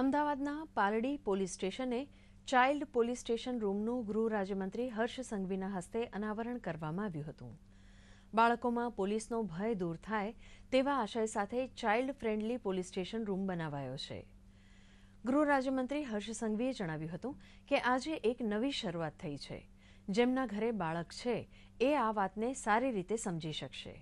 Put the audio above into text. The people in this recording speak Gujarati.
અમદાવાદના પાલડી પોલીસ સ્ટેશને ચાઇલ્ડ પોલીસ સ્ટેશન રૂમનું ગૃહ રાજ્યમંત્રી હર્ષ સંઘવીના હસ્તે અનાવરણ કરવામાં આવ્યું હતું બાળકોમાં પોલીસનો ભય દૂર થાય તેવા આશય સાથે child friendly police station room બનાવાયો છે ગૃહ રાજ્યમંત્રી હર્ષ સંઘવીએ જણાવ્યું હતું કે આજે એક નવી શરૂઆત થઈ છે જેમના ઘરે બાળક છે એ આ વાતને સારી રીતે સમજી શકશે